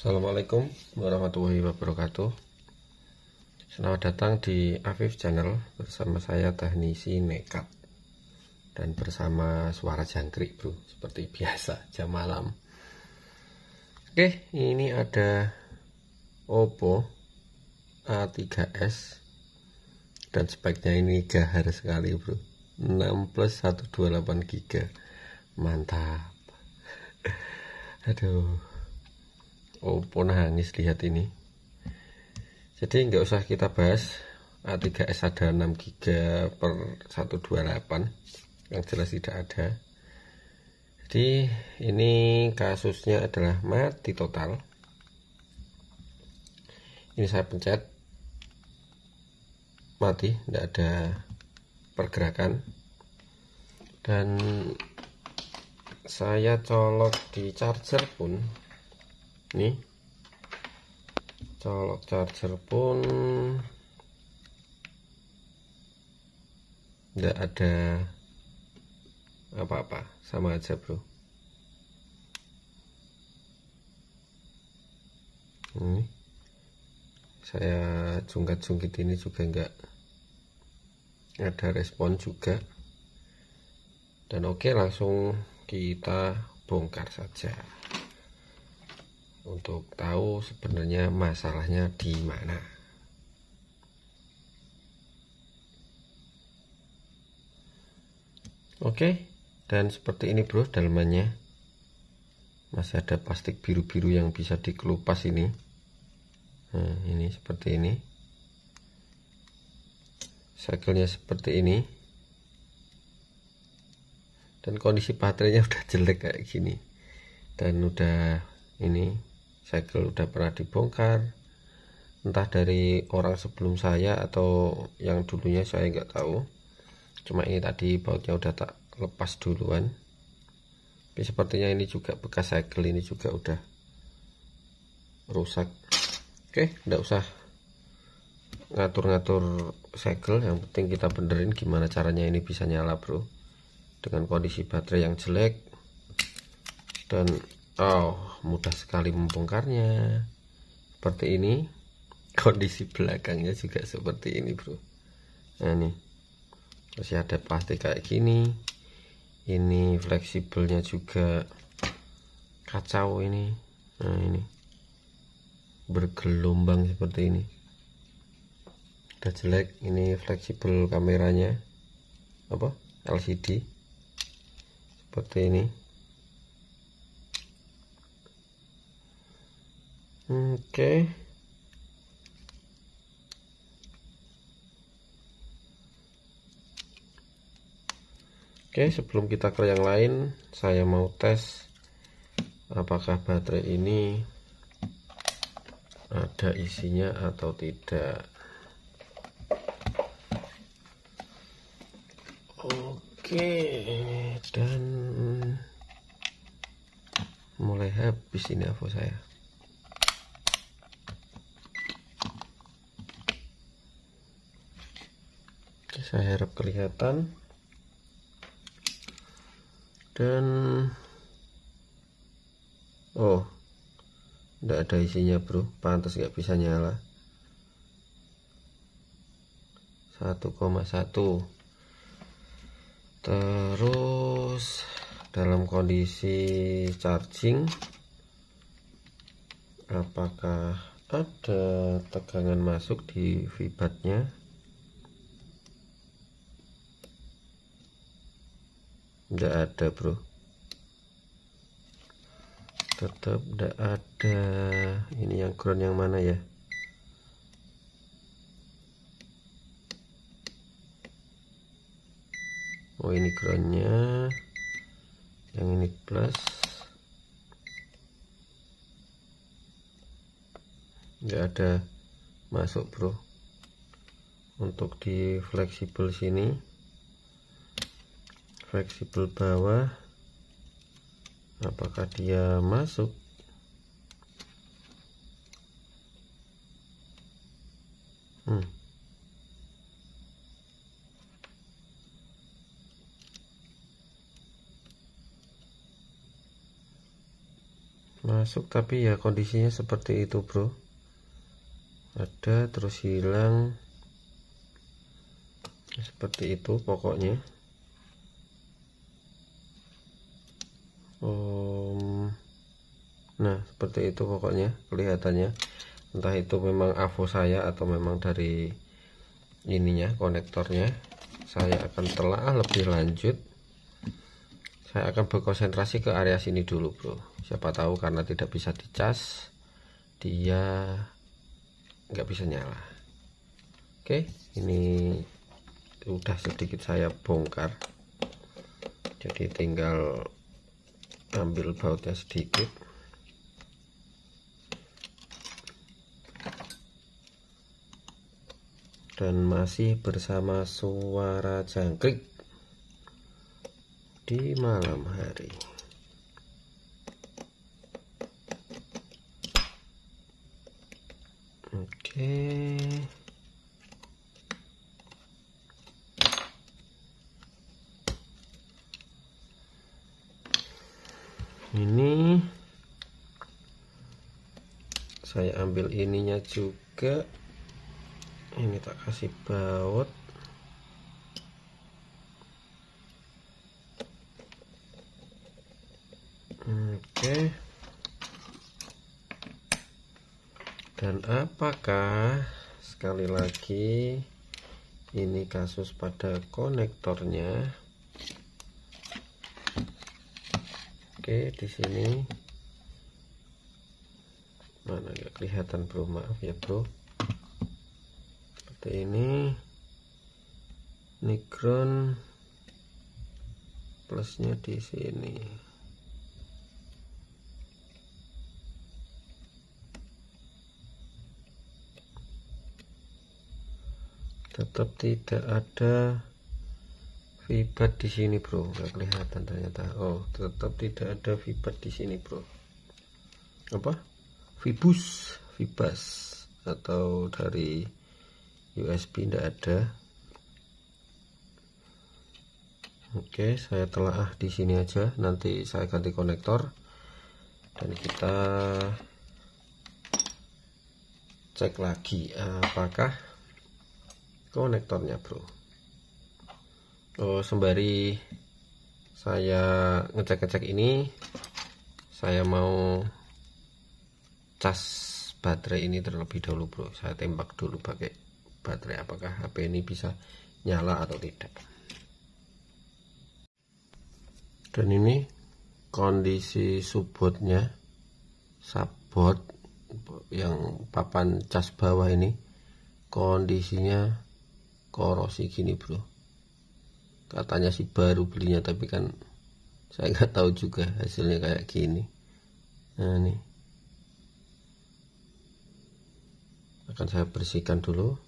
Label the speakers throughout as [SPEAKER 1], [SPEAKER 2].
[SPEAKER 1] Assalamualaikum warahmatullahi wabarakatuh Selamat datang di Afif Channel Bersama saya teknisi nekat Dan bersama suara jangkrik bro Seperti biasa jam malam Oke ini ada Oppo A3s Dan speknya ini gahar sekali bro 6 plus 128 giga Mantap Aduh Opo oh, nangis lihat ini jadi nggak usah kita bahas A3s ada 6 GB per 128 yang jelas tidak ada jadi ini kasusnya adalah mati total ini saya pencet mati tidak ada pergerakan dan saya colok di charger pun ini colok charger pun tidak ada apa-apa sama aja bro ini saya jungkat-jungkit ini juga enggak ada respon juga dan oke langsung kita bongkar saja untuk tahu sebenarnya masalahnya di mana. Oke, dan seperti ini bro dalamannya. Masih ada plastik biru-biru yang bisa dikelupas ini. Nah, ini seperti ini. Cyclenya seperti ini. Dan kondisi baterainya udah jelek kayak gini. Dan udah ini segel udah pernah dibongkar entah dari orang sebelum saya atau yang dulunya saya nggak tahu cuma ini tadi bautnya udah tak lepas duluan tapi sepertinya ini juga bekas segel ini juga udah rusak oke nggak usah ngatur-ngatur segel yang penting kita benerin gimana caranya ini bisa nyala bro dengan kondisi baterai yang jelek dan oh mudah sekali membongkarnya seperti ini kondisi belakangnya juga seperti ini bro nah ini masih ada plastik kayak gini ini fleksibelnya juga kacau ini nah ini bergelombang seperti ini udah jelek ini fleksibel kameranya apa LCD seperti ini Oke. Oke, sebelum kita ke yang lain, saya mau tes apakah baterai ini ada isinya atau tidak. Oke, dan mulai habis ini avo saya. saya harap kelihatan dan oh tidak ada isinya bro pantas nggak bisa nyala 1,1 terus dalam kondisi charging apakah ada tegangan masuk di vibatnya enggak ada bro tetap enggak ada ini yang ground yang mana ya oh ini groundnya yang ini plus enggak ada masuk bro untuk di fleksibel sini fleksibel bawah apakah dia masuk hmm. masuk tapi ya kondisinya seperti itu bro ada terus hilang seperti itu pokoknya um, nah seperti itu pokoknya kelihatannya entah itu memang avo saya atau memang dari ininya konektornya saya akan telah lebih lanjut saya akan berkonsentrasi ke area sini dulu bro siapa tahu karena tidak bisa dicas dia nggak bisa nyala oke ini udah sedikit saya bongkar jadi tinggal ambil bautnya sedikit dan masih bersama suara jangkrik di malam hari juga ini tak kasih baut oke dan apakah sekali lagi ini kasus pada konektornya oke di sini kelihatan bro maaf ya bro seperti ini Nikron plusnya di sini tetap tidak ada vibat di sini bro nggak kelihatan ternyata oh tetap tidak ada vibat di sini bro apa Vibus Vibas atau dari USB tidak ada Oke saya telah di sini aja nanti saya ganti konektor dan kita cek lagi apakah konektornya bro Oh sembari saya ngecek-ngecek ini saya mau cas baterai ini terlebih dahulu bro saya tembak dulu pakai baterai apakah HP ini bisa nyala atau tidak dan ini kondisi subotnya subbot yang papan cas bawah ini kondisinya korosi gini bro katanya sih baru belinya tapi kan saya nggak tahu juga hasilnya kayak gini nah nih akan saya bersihkan dulu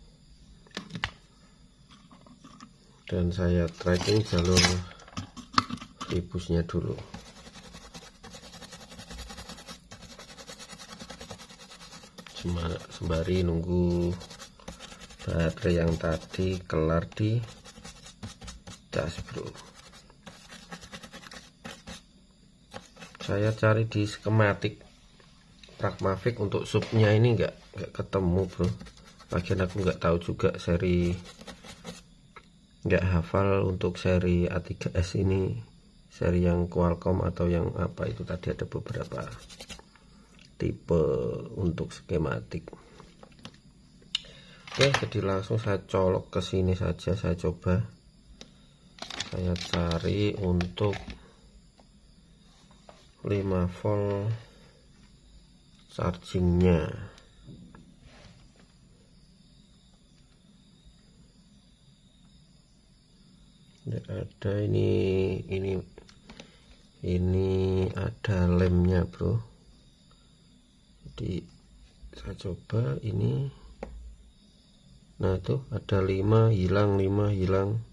[SPEAKER 1] dan saya tracking jalur ibusnya dulu Cuma sembari nunggu baterai yang tadi kelar di das bro saya cari di skematik pragmatik untuk subnya ini enggak nggak ketemu bro bagian aku nggak tahu juga seri nggak hafal untuk seri A3s ini seri yang Qualcomm atau yang apa itu tadi ada beberapa tipe untuk skematik oke jadi langsung saya colok ke sini saja saya coba saya cari untuk 5 volt chargingnya tidak ada ini ini ini ada lemnya bro jadi saya coba ini nah tuh ada lima hilang lima hilang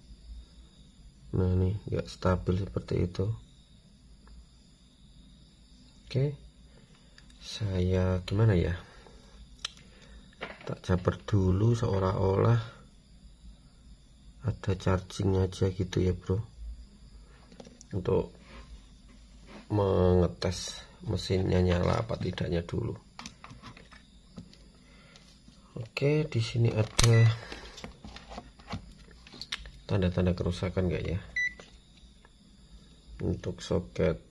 [SPEAKER 1] nah ini enggak stabil seperti itu oke saya gimana ya tak jabar dulu seolah-olah ada charging aja gitu ya bro untuk mengetes mesinnya nyala apa tidaknya dulu oke di sini ada tanda-tanda kerusakan enggak ya untuk soket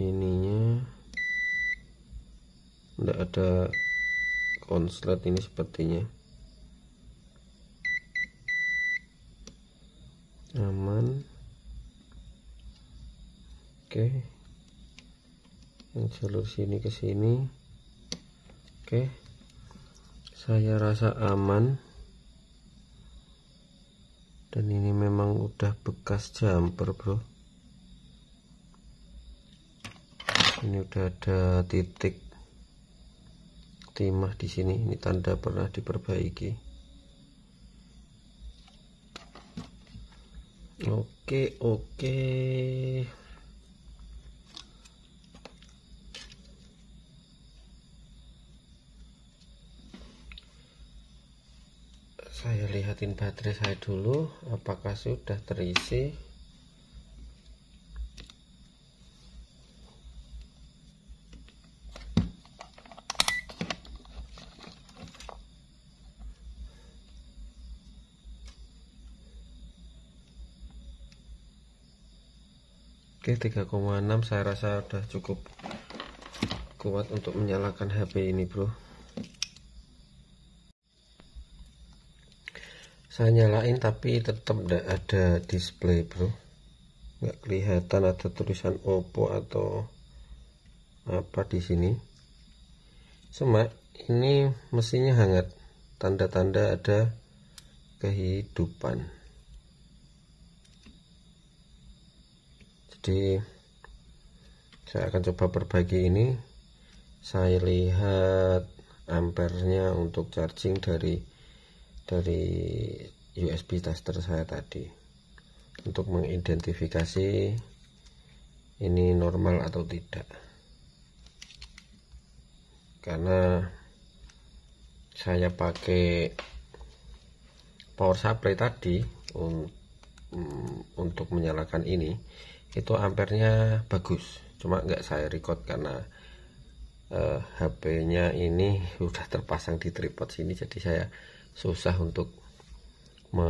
[SPEAKER 1] ininya enggak ada konslet ini sepertinya oke yang jalur sini ke sini oke saya rasa aman dan ini memang udah bekas jumper bro ini udah ada titik timah di sini ini tanda pernah diperbaiki Oke, oke. saya lihatin baterai saya dulu apakah sudah terisi Oke 3,6 saya rasa sudah cukup kuat untuk menyalakan HP ini bro saya nyalain tapi tetap tidak ada display bro nggak kelihatan ada tulisan Oppo atau apa di sini cuma ini mesinnya hangat tanda-tanda ada kehidupan jadi saya akan coba perbaiki ini saya lihat ampernya untuk charging dari dari USB tester saya tadi untuk mengidentifikasi ini normal atau tidak karena saya pakai power supply tadi un untuk menyalakan ini itu ampernya bagus cuma nggak saya record karena uh, eh, HP-nya ini sudah terpasang di tripod sini jadi saya susah untuk me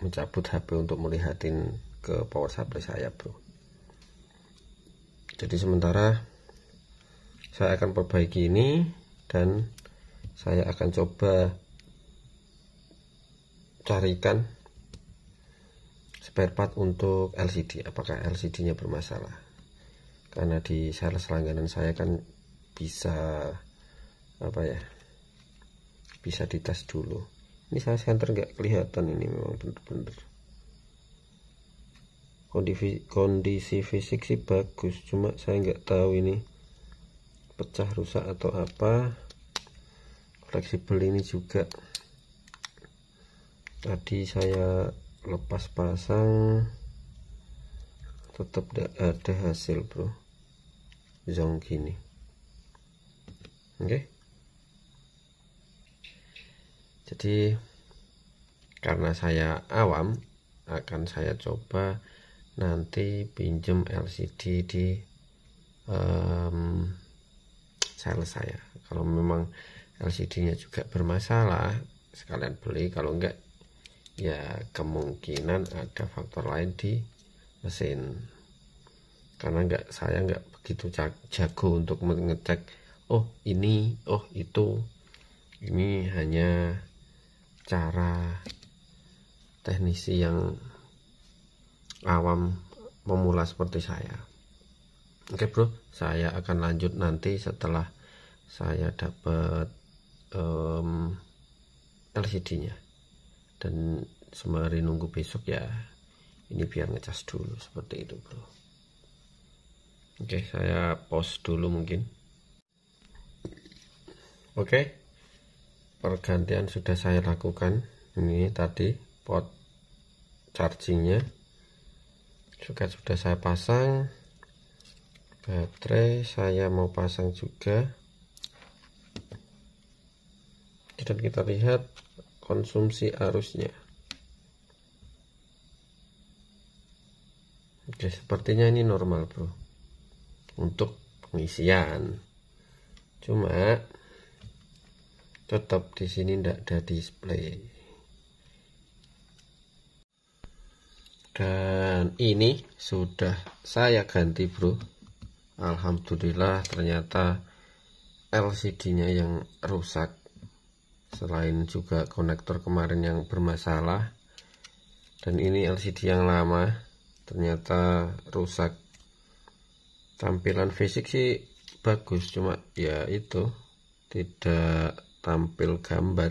[SPEAKER 1] mencabut HP untuk melihatin ke power supply saya bro jadi sementara saya akan perbaiki ini dan saya akan coba carikan spare part untuk LCD apakah LCD nya bermasalah karena di sales langganan saya kan bisa apa ya bisa dites dulu ini saya senter nggak kelihatan ini memang bener-bener kondisi kondisi fisik sih bagus cuma saya nggak tahu ini pecah rusak atau apa fleksibel ini juga tadi saya lepas pasang tetap ada hasil bro zonk ini oke okay? jadi karena saya awam akan saya coba nanti pinjem LCD di um, sales saya kalau memang LCD nya juga bermasalah sekalian beli kalau enggak ya kemungkinan ada faktor lain di mesin karena enggak saya enggak begitu jago untuk mengecek oh ini oh itu ini hanya cara teknisi yang awam pemula seperti saya oke okay, bro saya akan lanjut nanti setelah saya dapat um, LCD nya dan sembari nunggu besok ya ini biar ngecas dulu seperti itu bro oke okay, saya post dulu mungkin oke okay pergantian sudah saya lakukan ini tadi pot chargingnya juga sudah saya pasang baterai saya mau pasang juga dan kita lihat konsumsi arusnya oke sepertinya ini normal bro untuk pengisian cuma tetap di sini tidak ada display dan ini sudah saya ganti bro Alhamdulillah ternyata LCD nya yang rusak selain juga konektor kemarin yang bermasalah dan ini LCD yang lama ternyata rusak tampilan fisik sih bagus cuma ya itu tidak tampil gambar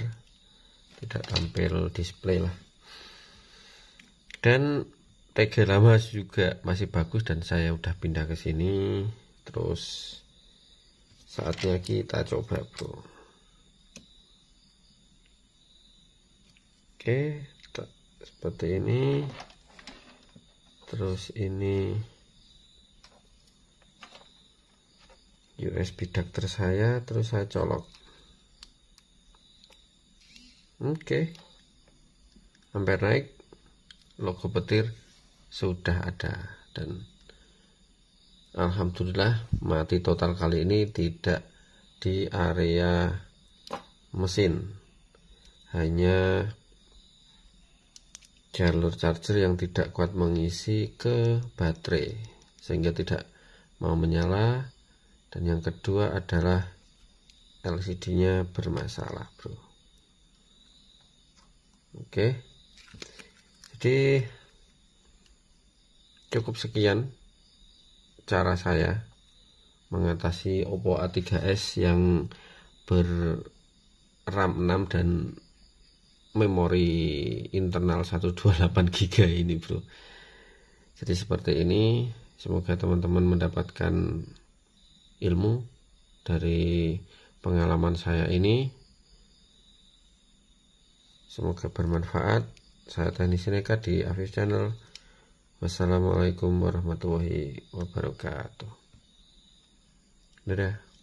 [SPEAKER 1] tidak tampil display lah dan TG lama juga masih bagus dan saya udah pindah ke sini terus saatnya kita coba bro oke seperti ini terus ini USB adapter saya terus saya colok oke okay. hampir naik logo petir sudah ada dan Alhamdulillah mati total kali ini tidak di area mesin hanya jalur charger yang tidak kuat mengisi ke baterai sehingga tidak mau menyala dan yang kedua adalah LCD nya bermasalah bro Oke. Jadi cukup sekian cara saya mengatasi Oppo A3s yang ber RAM 6 dan memori internal 128 GB ini, Bro. Jadi seperti ini, semoga teman-teman mendapatkan ilmu dari pengalaman saya ini Semoga bermanfaat. Saya Tani Sineka di Afif Channel. Wassalamualaikum warahmatullahi wabarakatuh. Dadah.